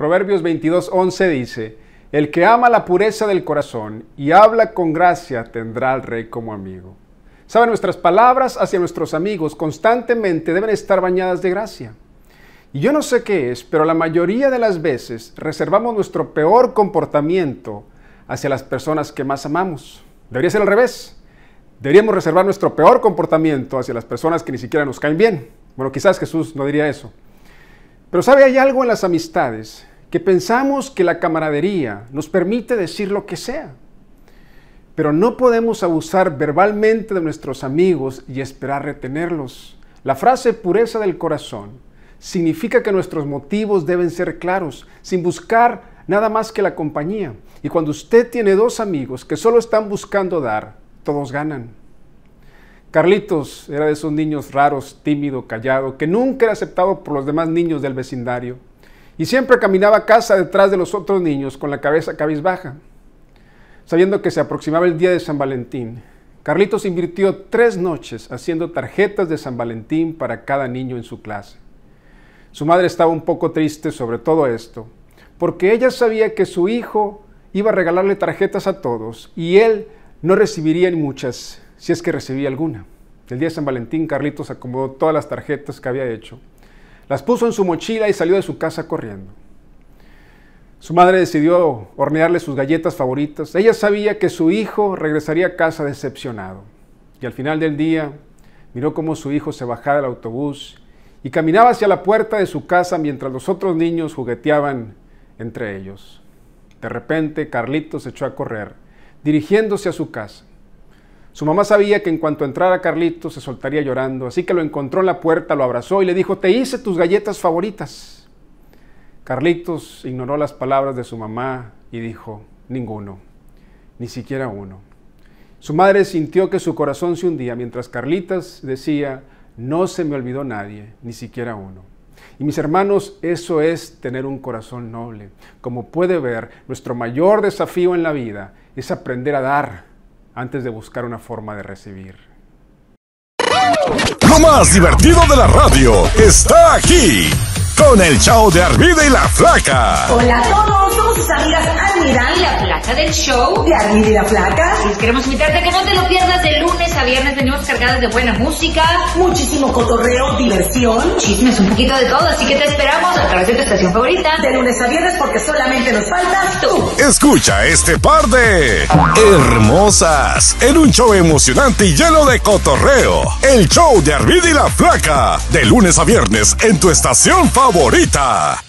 Proverbios 22:11 dice, El que ama la pureza del corazón y habla con gracia tendrá al rey como amigo. Saben, nuestras palabras hacia nuestros amigos constantemente deben estar bañadas de gracia. Y yo no sé qué es, pero la mayoría de las veces reservamos nuestro peor comportamiento hacia las personas que más amamos. Debería ser al revés. Deberíamos reservar nuestro peor comportamiento hacia las personas que ni siquiera nos caen bien. Bueno, quizás Jesús no diría eso. Pero sabe, hay algo en las amistades que pensamos que la camaradería nos permite decir lo que sea. Pero no podemos abusar verbalmente de nuestros amigos y esperar retenerlos. La frase pureza del corazón significa que nuestros motivos deben ser claros, sin buscar nada más que la compañía. Y cuando usted tiene dos amigos que solo están buscando dar, todos ganan. Carlitos era de esos niños raros, tímido, callado, que nunca era aceptado por los demás niños del vecindario y siempre caminaba a casa detrás de los otros niños con la cabeza cabizbaja, sabiendo que se aproximaba el día de San Valentín. Carlitos invirtió tres noches haciendo tarjetas de San Valentín para cada niño en su clase. Su madre estaba un poco triste sobre todo esto, porque ella sabía que su hijo iba a regalarle tarjetas a todos y él no recibiría muchas, si es que recibía alguna. El día de San Valentín, Carlitos acomodó todas las tarjetas que había hecho las puso en su mochila y salió de su casa corriendo. Su madre decidió hornearle sus galletas favoritas. Ella sabía que su hijo regresaría a casa decepcionado. Y al final del día miró cómo su hijo se bajaba del autobús y caminaba hacia la puerta de su casa mientras los otros niños jugueteaban entre ellos. De repente, Carlitos se echó a correr, dirigiéndose a su casa. Su mamá sabía que en cuanto entrara Carlitos se soltaría llorando, así que lo encontró en la puerta, lo abrazó y le dijo, te hice tus galletas favoritas. Carlitos ignoró las palabras de su mamá y dijo, ninguno, ni siquiera uno. Su madre sintió que su corazón se hundía mientras Carlitos decía, no se me olvidó nadie, ni siquiera uno. Y mis hermanos, eso es tener un corazón noble. Como puede ver, nuestro mayor desafío en la vida es aprender a dar antes de buscar una forma de recibir. Lo más divertido de la radio está aquí, con el show de Armida y la Flaca. Hola a todos, somos sus amigas la Flaca del show de Armida y la Flaca. Y queremos invitarte que no te lo pierdas viernes venimos cargados de buena música, muchísimo cotorreo, diversión, chismes, un poquito de todo, así que te esperamos a través de tu estación favorita de lunes a viernes porque solamente nos faltas tú. Escucha este par de hermosas en un show emocionante y lleno de cotorreo. El show de Arvid y la Flaca, de lunes a viernes en tu estación favorita.